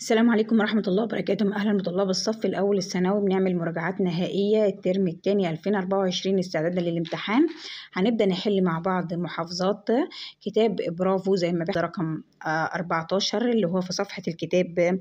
السلام عليكم ورحمة الله وبركاته أهلا بطلاب الصف الأول الثانوي بنعمل مراجعات نهائية الترم الثاني 2024 استعدادا للامتحان هنبدأ نحل مع بعض محافظات كتاب برافو زي ما بيحصل رقم 14 آه، اللي هو في صفحة الكتاب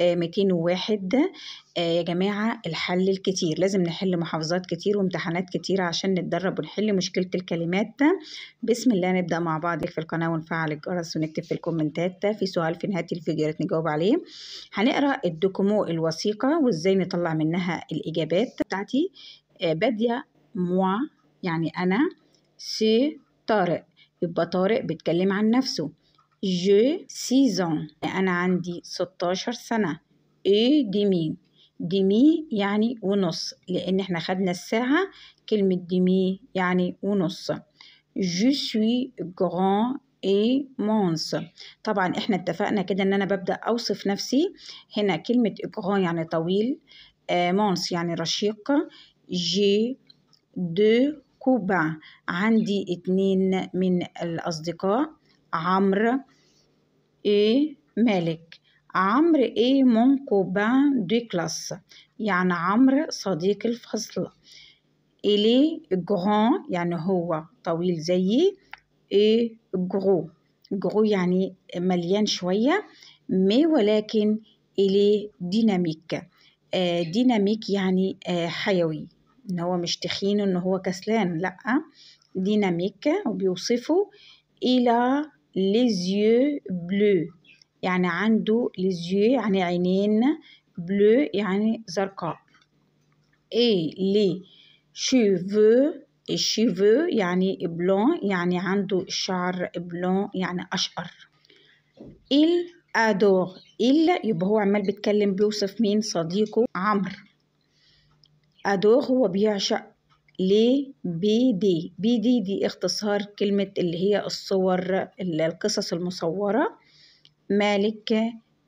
201 آه، آه، يا جماعة الحل الكتير لازم نحل محافظات كتير وامتحانات كتير عشان نتدرب ونحل مشكلة الكلمات بسم الله نبدأ مع بعض في القناة ونفعل الجرس ونكتب في الكومنتات في سؤال في نهاية الفيديو ريت نجاوب عليه هنقرأ الدوكومو الوثيقة وازاي نطلع منها الإجابات بتاعتي آه، بادية موا يعني أنا سي طارق يبقى طارق بيتكلم عن نفسه جو سيزون أنا عندي 16 سنة اي ديمي ديمي يعني ونص لأن احنا خدنا الساعة كلمة ديمي يعني ونص جو سوي جران اي مونس طبعا احنا اتفقنا كده ان انا ببدأ اوصف نفسي هنا كلمة جران يعني طويل مونس آه، يعني رشيق جي دو كوبا عندي اتنين من الأصدقاء عمرو et مالك عمرو et مون كوبان de كلاس يعني عمرو صديق الفصل إلي جران يعني هو طويل زيي إيه جرو جرو يعني مليان شوية مي ولكن إلي ديناميك آه ديناميك يعني آه حيوي إن هو مش تخين إن هو كسلان لأ ديناميك وبيوصفه إلى les yeux bleus يعني عنده les yeux يعني عينين bleu يعني زرقاء et les cheveux cheveux يعني بلون يعني عنده شعر بلون يعني أشقر il adore إلا يبقى هو عمال بيتكلم بيوصف مين صديقه عمرو ادور هو بيعشق لبي دي بي دي دي اختصار كلمة اللي هي الصور القصص المصورة مالك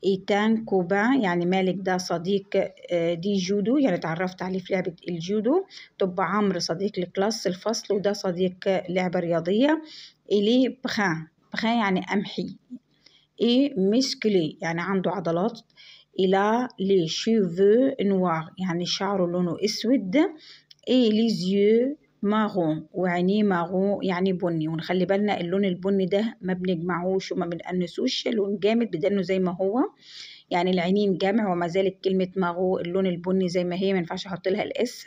إيتان كوبا يعني مالك ده صديق آه، دي جودو يعني اتعرفت عليه في لعبة الجودو طب عمرو صديق الكلاس الفصل وده صديق لعبة رياضية إلي بخان بخان يعني أمحي إي مسكلي يعني عنده عضلات إلى لي شيفو نوار يعني شعره لونه أسود اي ليزيو مارون وعينيه مارون يعني بني ونخلي بالنا اللون البني ده ما بنجمعوش وما بنقنسوش لون جامد بدانه زي ما هو يعني العينين جامع وما زالت كلمة ماغو اللون البني زي ما هي ما ينفعش احط لها الاس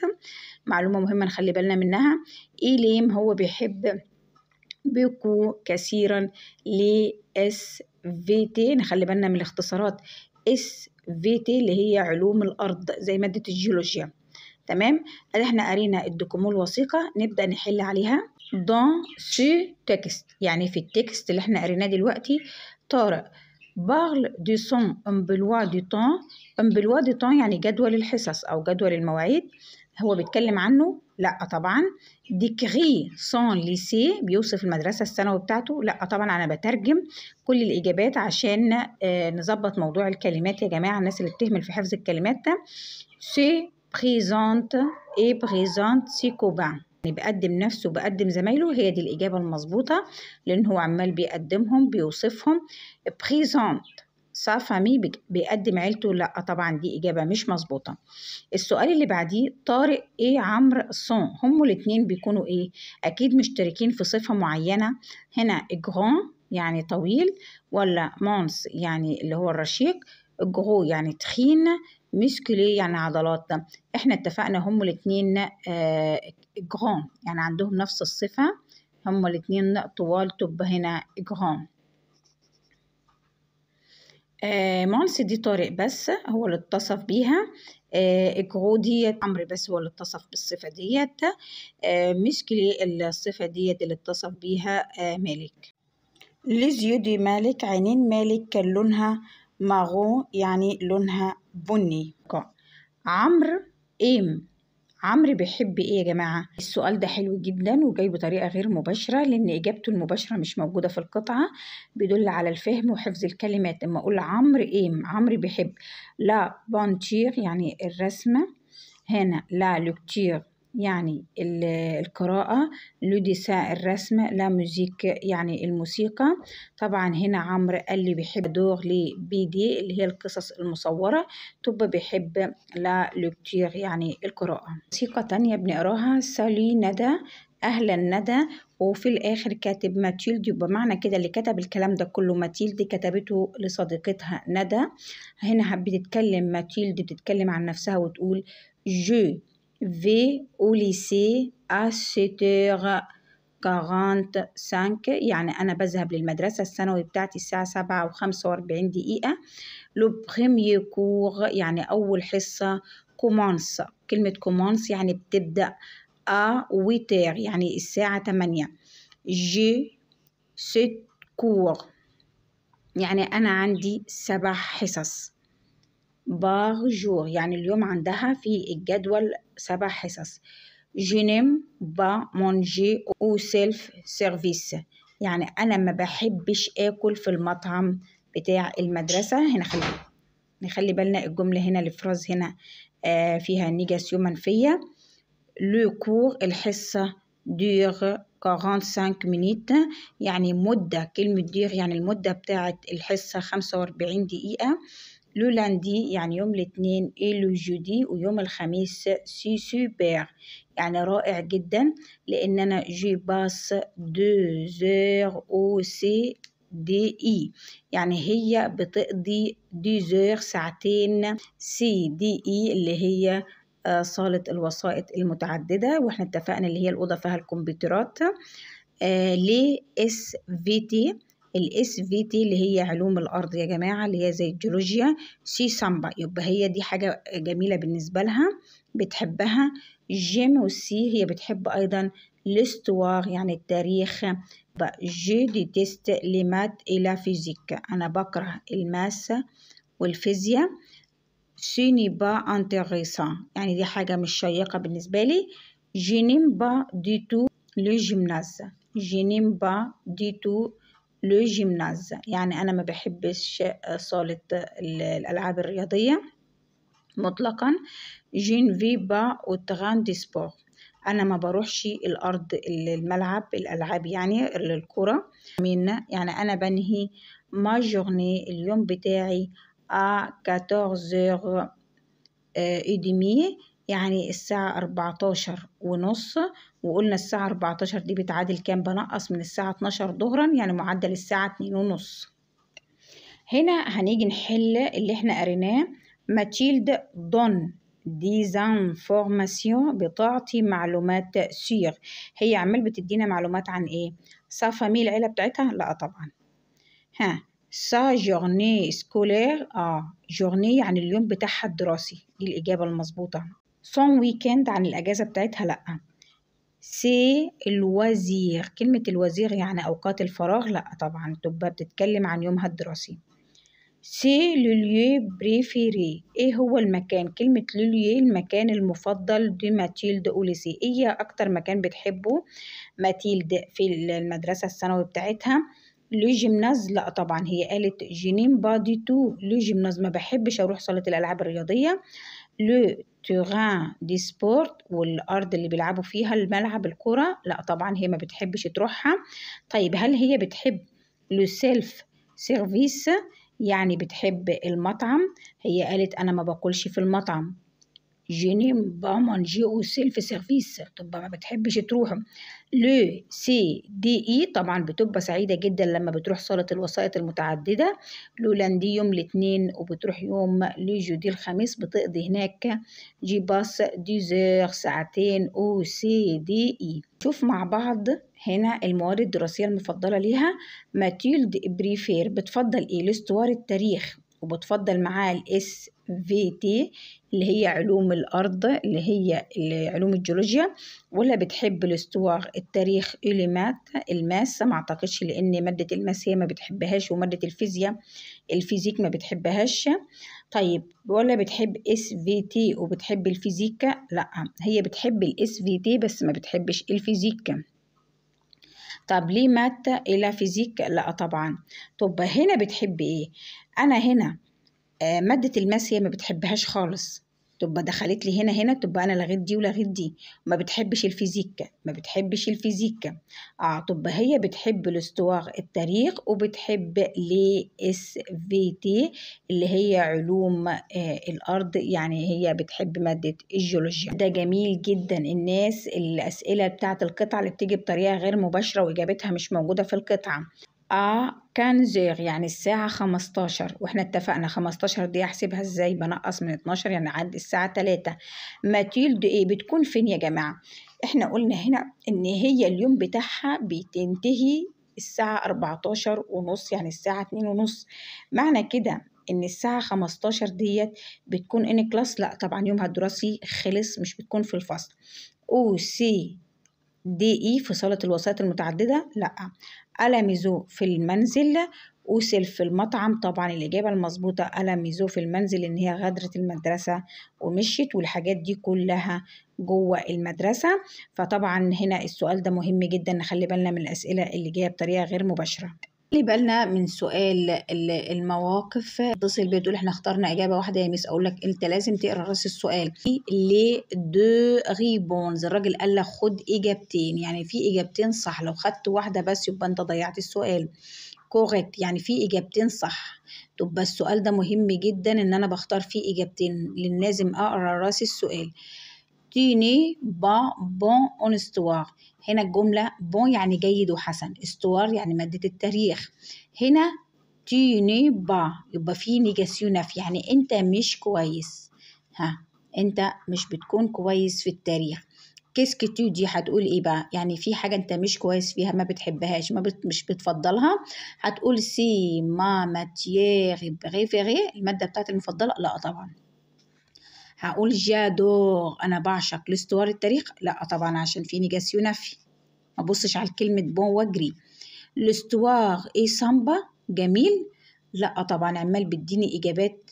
معلومة مهمة نخلي بالنا منها إيليم هو بيحب بيكو كثيرا ل اس في تي نخلي بالنا من الاختصارات اس في تي اللي هي علوم الأرض زي مادة الجيولوجيا تمام ادي احنا قرينا الدوكومون الوثيقه نبدا نحل عليها دون سو تكست يعني في التكست اللي احنا قريناه دلوقتي طارق بارل دو سون امبلوا دو طون امبلوا دو طون يعني جدول الحصص او جدول المواعيد هو بيتكلم عنه لا طبعا ديكري سون ليسي بيوصف المدرسه الثانوي بتاعته لا طبعا انا بترجم كل الاجابات عشان آه، نظبط موضوع الكلمات يا جماعه الناس اللي بتهمل في حفظ الكلمات ده سي بريزونت اي بريزونت سي كوبان يعني بقدم نفسه بقدم زمايله هي دي الإجابة المظبوطة لأن هو عمال بيقدمهم بيوصفهم بريزونت سا فامي بيقدم عيلته لا طبعا دي إجابة مش مظبوطة السؤال اللي بعديه طارق إيه عمرو سون هم الاتنين بيكونوا إيه أكيد مشتركين في صفة معينة هنا جرون يعني طويل ولا مونس يعني اللي هو الرشيق جرو يعني تخين مش كلي يعني عضلات احنا اتفقنا هما الاتنين آه، جرام يعني عندهم نفس الصفة هما الاتنين طوال طب هنا جرام آه، مونس دي طارق بس هو اللي اتصف بيها آه، اجرو ديت عمرو بس هو اللي اتصف بالصفة ديت مش كلي الصفة ديت اللي اتصف بيها مالك دي مالك عينين مالك كان لونها ماغون يعني لونها بني عمرو ايم عمرو بيحب ايه يا جماعه السؤال ده حلو جدا وجاي بطريقه غير مباشره لان اجابته المباشره مش موجوده في القطعه بيدل على الفهم وحفظ الكلمات اما اقول عمرو ايم عمرو بيحب لا بونتير يعني الرسمه هنا لا لوكتير يعني القراءة لوديسا الرسم لا موزيك يعني الموسيقى طبعا هنا عمرو قال لي بيحب دور لي بي دي اللي هي القصص المصورة طب بيحب لا لوكتير يعني القراءة موسيقى تانية بنقراها سالي ندى أهلا ندى وفي الآخر كاتب ماتيلدي يبقى معنى كده اللي كتب الكلام ده كله ماتيلدي كتبته لصديقتها ندى هنا بتتكلم ماتيلدي بتتكلم عن نفسها وتقول جو في أو ليسي à h يعني أنا بذهب للمدرسة الثانوي بتاعتي الساعة سبعة وخمسة وأربعين دقيقة لو بخيمي كور يعني أول حصة كومانس كلمة كومانس يعني بتبدأ ويتير يعني الساعة تمانية. جي ست كور يعني أنا عندي سبع حصص باغ جور يعني اليوم عندها في الجدول سبع حصص جينيم با مونجي او سيلف سيرفيس يعني انا ما بحبش اكل في المطعم بتاع المدرسة هنا خلي نخلي بالنا الجملة هنا الافراز هنا آه فيها نيجاسيو منفية لو كور الحصة دور 45 مينيت يعني مدة كلمة دير يعني المدة بتاعة الحصة 45 دقيقة لو لاندي يعني يوم الاثنين اي لو جودي ويوم الخميس سي سوبر يعني رائع جدا لان انا جي باس دو زور او سي دي اي يعني هي بتقضي دي زور ساعتين سي دي اي اللي هي آه، صالة الوسائط المتعددة واحنا اتفقنا اللي هي الأوضة فيها الكمبيوترات آه ل اس في تي الاس في تي اللي هي علوم الارض يا جماعه اللي هي زي الجيولوجيا سي سامبا يبقى هي دي حاجه جميله بالنسبه لها بتحبها جيم وسي هي بتحب ايضا الاستوار يعني التاريخ جي دي لي مات الى فيزيك انا بكره الماسه والفيزياء سيني با انتريسان يعني دي حاجه مش شيقه بالنسبه لي جينيم با دي تو لو جيمناز جينيم با دي تو جيمناز يعني أنا ما بحبش صالة الألعاب الرياضية مطلقا جين فيبا والتغان دي سبور أنا ما بروحش الأرض الملعب الألعاب يعني الكرة من يعني أنا بنهي ما جورني اليوم بتاعي ا 14 h يعني الساعة أربعتاشر ونص وقلنا الساعة أربعتاشر دي بتعادل كام بنقص من الساعة اتناشر ظهرا يعني معدل الساعة اتنين ونص هنا هنيجي نحل اللي احنا قريناه ماتيلد دون ديزانفورماسيون بتعطي معلومات سيغ هي عمال بتدينا معلومات عن ايه سا فامي العيلة بتاعتها لا طبعا ها سا جورني سكولير اه جورني يعني اليوم بتاعها الدراسي دي الإجابة المظبوطة سون ويكند عن الأجازة بتاعتها لأ سي الوزير كلمة الوزير يعني أوقات الفراغ لأ طبعا تبقى بتتكلم عن يومها الدراسي سي لوليو بريفيري ايه هو المكان كلمة لوليو المكان المفضل دي ماتيلد أوليسي ايه أكتر مكان بتحبه ماتيلد في المدرسة الثانوي بتاعتها لو جيمناز لا طبعا هي قالت جينين بادي تو لو جيمناز ما بحبش اروح صاله الالعاب الرياضيه تيغان دي سبورت والارض اللي بيلعبوا فيها الملعب الكرة لا طبعا هي ما بتحبش تروحها طيب هل هي بتحب لو سيلف سيرفيس يعني بتحب المطعم هي قالت انا ما باكلش في المطعم جيني بامون جي او سيلف سيرفيس تبقى ما بتحبش تروح لو سي دي اي طبعا بتبقى سعيدة جدا لما بتروح صالة الوسائط المتعددة لولاندي يوم الاثنين وبتروح يوم دي الخميس بتقضي هناك جي باس ديزير ساعتين او سي دي اي شوف مع بعض هنا المواد الدراسية المفضلة ليها ماتيلد بريفير بتفضل ايه الاستوار التاريخ وبتفضل معاه الاس في تي اللي هي علوم الأرض اللي هي علوم الجيولوجيا ولا بتحب الاستوار التاريخ إيه، مات الماس ما أعتقدش لأن مادة الماس هي ما بتحبهاش ومادة الفيزياء الفيزيك ما بتحبهاش طيب ولا بتحب اس في تي وبتحب الفيزيكا لا هي بتحب الاس في تي بس ما بتحبش الفيزيكا طب ليه مات إلى فيزيك لا طبعا طب هنا بتحب ايه انا هنا آه، مادة الماس هي ما بتحبهاش خالص تبقى دخلت لي هنا هنا تبقى انا لغيت دي ولغيت دي ما بتحبش الفيزيكا ما بتحبش الفيزيكا اه تبقى هي بتحب الاستواء التاريخ وبتحب لي اس في تي اللي هي علوم آه الارض يعني هي بتحب ماده الجيولوجيا ده جميل جدا الناس الاسئله بتاعه القطعه اللي بتيجي بطريقه غير مباشره واجابتها مش موجوده في القطعه آه كان يعني الساعة 15 واحنا اتفقنا 15 دي احسبها ازاي بنقص من 12 يعني عندي الساعة 3 ماتيلد ايه بتكون فين يا جماعة احنا قلنا هنا ان هي اليوم بتاعها بتنتهي الساعة 14 ونص يعني الساعة 2 ونص معنى كده ان الساعة 15 ديت بتكون ان كلاس لا طبعا يومها الدراسي خلص مش بتكون في الفصل او سي دي إي في صالة الوسائط المتعددة لأ ألاميزو في المنزل أوسل في المطعم طبعا الإجابة المظبوطة ألاميزو في المنزل إن هي غادرة المدرسة ومشيت والحاجات دي كلها جوه المدرسة فطبعا هنا السؤال ده مهم جدا نخلي بالنا من الأسئلة اللي جاية بطريقة غير مباشرة خلي بالنا من سؤال المواقف اتصل بيه تقول احنا اخترنا اجابه واحده يا ميس اقول لك انت لازم تقرا راس السؤال لي دو غيبونز الراجل قال لك خد اجابتين يعني في اجابتين صح لو خدت واحده بس يبقى انت ضيعت السؤال كوريكت يعني في اجابتين صح تبقى السؤال ده مهم جدا ان انا بختار فيه اجابتين لان لازم اقرا راس السؤال تيني با بون اون استوار هنا الجملة بون يعني جيد وحسن استوار يعني مادة التاريخ هنا تيني با يبقى في نيجاسيونف يعني انت مش كويس ها انت مش بتكون كويس في التاريخ كيسك تو دي هتقول ايه بقى يعني في حاجه انت مش كويس فيها ما بتحبهاش ما بت مش بتفضلها هتقول سي ما ماتيير بريفيري الماده بتاعتي المفضله لا طبعا هقول جادور أنا بعشق لاستوار التاريخ لأ طبعا عشان في نجاس ينفي ما بصش على كلمة بون واجري الاستوار اي سامبا جميل لأ طبعا عمال بيديني إجابات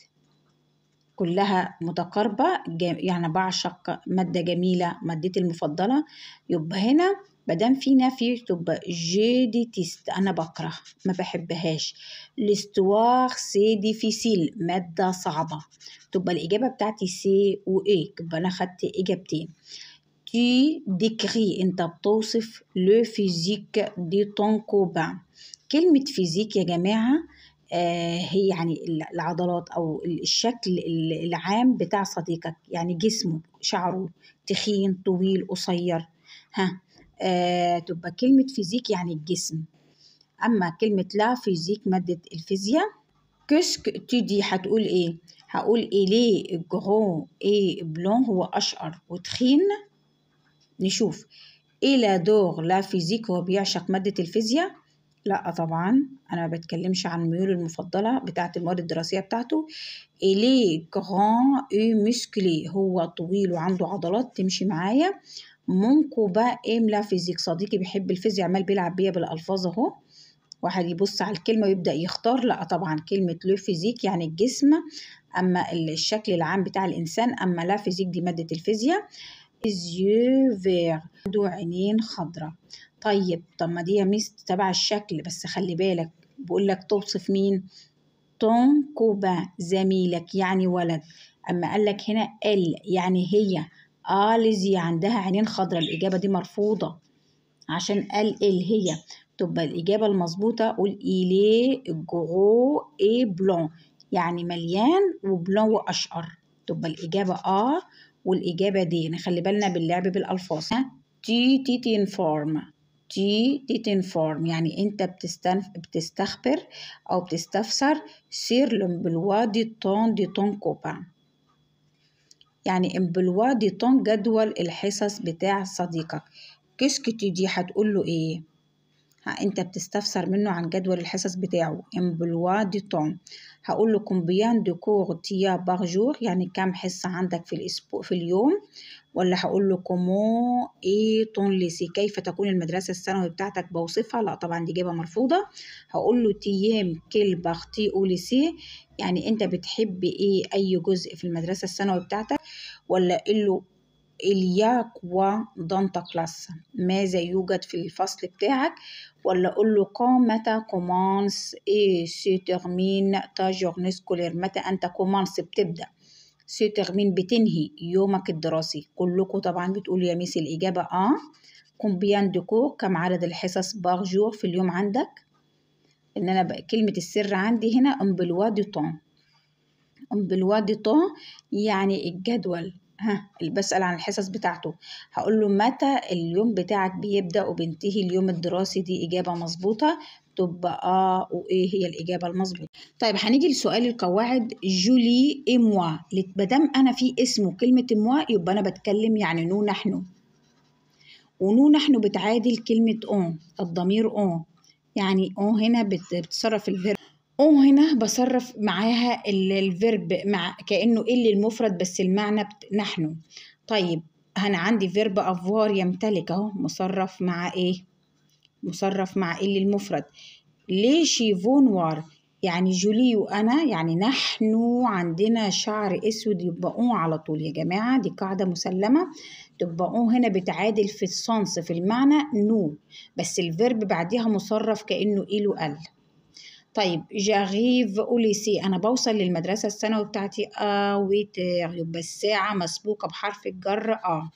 كلها متقاربة يعني بعشق مادة جميلة مادتي المفضلة يبقى هنا مادام في نفي تبقى جي ديتيست انا بكره ما بحبهاش الاستوار سي ديفيسيل ماده صعبه تبقى الاجابه بتاعتي سي اي تبقى انا خدت اجابتين تي ديكري انت بتوصف لو فيزيك دي طون كوبان كلمه فيزيك يا جماعه آه، هي يعني العضلات او الشكل العام بتاع صديقك يعني جسمه شعره تخين طويل قصير ها آه، تبقى كلمة فيزيك يعني الجسم أما كلمة لا فيزيك مادة الفيزياء كشك تدي هتقول إيه هقول إيه ليه إي إيه بلون هو أشقر وتخين نشوف إيه لا دور لا فيزيك هو بيعشق مادة الفيزياء لا طبعا انا ما بتكلمش عن ميوله المفضله بتاعه المواد الدراسيه بتاعته إيه الي جران اي مسكلي هو طويل وعنده عضلات تمشي معايا مونكو بقى املا إيه فيزيك صديقي بيحب الفيزياء عمال بيلعب بيا بالالفاظ اهو واحد يبص على الكلمه ويبدا يختار لا طبعا كلمه لو فيزيك يعني الجسم اما الشكل العام بتاع الانسان اما لا فيزيك دي ماده الفيزياء ازيو فير عنده عينين خضراء طيب طب ما دي ميس تبع الشكل بس خلي بالك بقول لك توصف مين تونكوبا كوبا زميلك يعني ولد اما قال لك هنا ال يعني هي آلزي آه، عندها عينين خضرا الإجابة دي مرفوضة عشان ال ال إيه هي تبقى الإجابة المظبوطة قول إيلي جو إي بلون يعني مليان وبلون وأشقر تبقى الإجابة آ والإجابة دي نخلي بالنا باللعب بالألفاظ تي تي تنفورم تي تي تنفورم يعني أنت بتستنف... بتستخبر أو بتستفسر سير لومبلوا دي تون دي تون كوبان يعني امبلوا دي طون جدول الحصص بتاع صديقك كشكتي دي هتقول له ايه ها انت بتستفسر منه عن جدول الحصص بتاعه امبلوا دي طون هقول له كومبيان دو كور تيا باغ جور يعني كام حصة عندك في الأسبوع في اليوم ولا هقول له كومو اي طون ليسي كيف تكون المدرسة الثانوي بتاعتك بوصفها لا طبعا دي إجابة مرفوضة هقول له تيام كيل باختي أو ليسي يعني أنت بتحب ايه أي جزء في المدرسة الثانوي بتاعتك ولا أقول له إليا كوا دانتا كلاس ماذا يوجد في الفصل بتاعك ولا أقول له كون متى كومانس اي سي ترمين تا جورني سكولير متى أنت كومانس بتبدأ سيترمين بتنهي يومك الدراسي كلكم طبعا بتقولوا يا ميسي الإجابة آه كومبيان دوكو كم عدد الحصص جور في اليوم عندك إن أنا بقى كلمة السر عندي هنا أمبلوا دي طون أمبلوا دي طون يعني الجدول ها اللي بسأل عن الحصص بتاعته هقول له متى اليوم بتاعك بيبدأ وبينتهي اليوم الدراسي دي إجابة مظبوطة تبقى اه وايه هي الاجابه المظبوطه طيب هنيجي لسؤال القواعد جولي اموا ما انا في اسم وكلمه اموا يبقى انا بتكلم يعني نو نحن ونو نحن بتعادل كلمه اون الضمير اون يعني اون هنا بتصرف الفيرب اون هنا بصرف معاها الفيرب مع كانه إيه ال المفرد بس المعنى بت... نحن طيب انا عندي فيرب افوار يمتلك اهو مصرف مع ايه مصرف مع ال المفرد ليش فونوار يعني جولي وأنا يعني نحن عندنا شعر أسود يبقوه على طول يا جماعة دي قاعدة مسلمة تبقوه هنا بتعادل في الصنص في المعنى نو بس الفيرب بعديها مصرف كأنه ال قل طيب جاغيف أوليسي أنا بوصل للمدرسة الثانوي بتاعتي آه ويتير يبقى الساعة مسبوقة بحرف الجر آه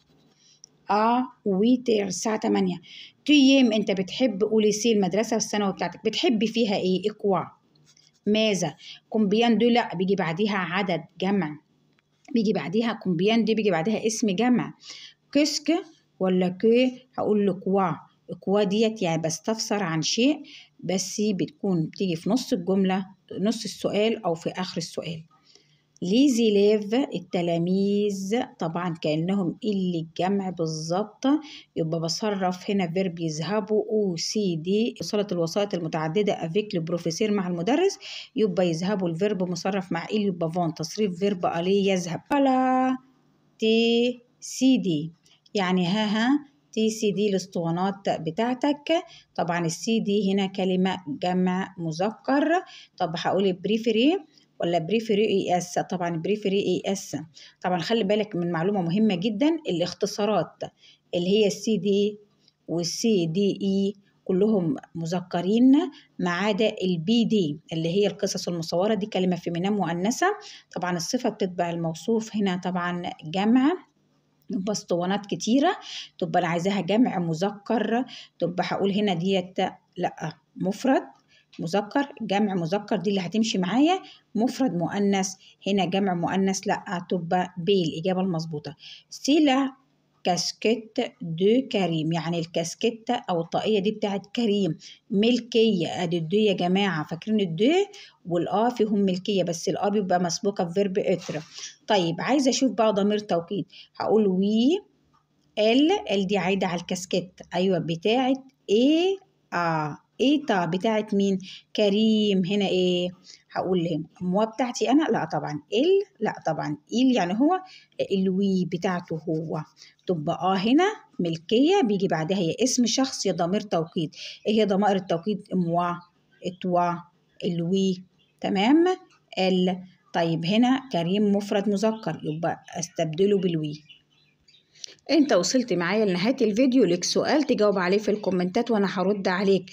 اه تير الساعه 8 تيام انت بتحب اوليسي المدرسه والثانوي بتاعتك بتحبي فيها ايه اكوا ماذا كومبيان دو لا بيجي بعديها عدد جمع بيجي بعديها كومبيان دي بيجي بعديها اسم جمع كسك ولا كي هقول له كوا كوا ديت يعني بستفسر عن شيء بس بتكون بتيجي في نص الجمله نص السؤال او في اخر السؤال ليزي ليف التلاميذ طبعا كأنهم اللي الجمع بالظبط يبقى بصرف هنا فيرب يذهبوا او سي دي وصلت الوسائط المتعددة افيك لبروفيسير مع المدرس يبقى يذهبوا الفيرب مصرف مع ال يبقى فون تصريف فيرب عليه يذهب فلا تي سي دي يعني ها ها تي سي دي الاسطوانات بتاعتك طبعا السي دي هنا كلمة جمع مذكر طب هقول بريفري ولا بريفري اي e اس طبعا بريفري اي e اس طبعا خلي بالك من معلومه مهمه جدا الاختصارات اللي هي السي دي والسي دي اي كلهم مذكرين ما عدا البي دي اللي هي القصص المصوره دي كلمه في منام مؤنثه طبعا الصفه بتتبع الموصوف هنا طبعا جمع باسطوانات كتيرة تبقى أنا عايزاها جمع مذكر تبقى هقول هنا ديت لأ مفرد مذكر جمع مذكر دي اللي هتمشي معايا مفرد مؤنث هنا جمع مؤنث لا هتبقى بي الإجابة المظبوطة سيلا كاسكيت دو كريم يعني الكاسكيت أو الطاقية دي بتاعت كريم ملكية أدي الدو يا جماعة فاكرين الدو والآ فيهم ملكية بس الآ بيبقى مسبوقة بفيرب إتر طيب عايزة أشوف بقى ضمير توكيد هقول وي ال ال دي عايدة على الكاسكيت أيوة بتاعت إيه آه ايه بتاعت مين كريم هنا ايه هقول هنا موا بتاعتي انا لا طبعا ال لا طبعا ال يعني هو الوي بتاعته هو تبقى اه هنا ملكيه بيجي بعدها يا اسم شخص يا ضمير توقيت ايه هي ضمائر التوقيت موا اتوا الوي تمام ال طيب هنا كريم مفرد مذكر يبقى استبدله بالوي انت وصلت معايا لنهايه الفيديو لك سؤال تجاوب عليه في الكومنتات وانا هرد عليك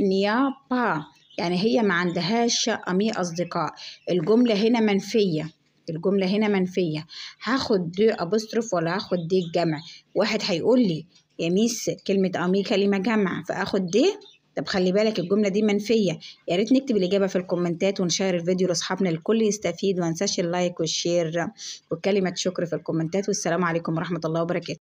النيابة يعني هي ما عندهاش أمي أصدقاء الجملة هنا منفية الجملة هنا منفية هاخد دي أبوستروف ولا هاخد دي الجمع واحد هيقول لي يا ميس كلمة أمي كلمة جمع فآخد دي طب خلي بالك الجملة دي منفية يا ريت نكتب الإجابة في الكومنتات ونشير الفيديو لأصحابنا الكل يستفيد ومنساش اللايك والشير وكلمة شكر في الكومنتات والسلام عليكم ورحمة الله وبركاته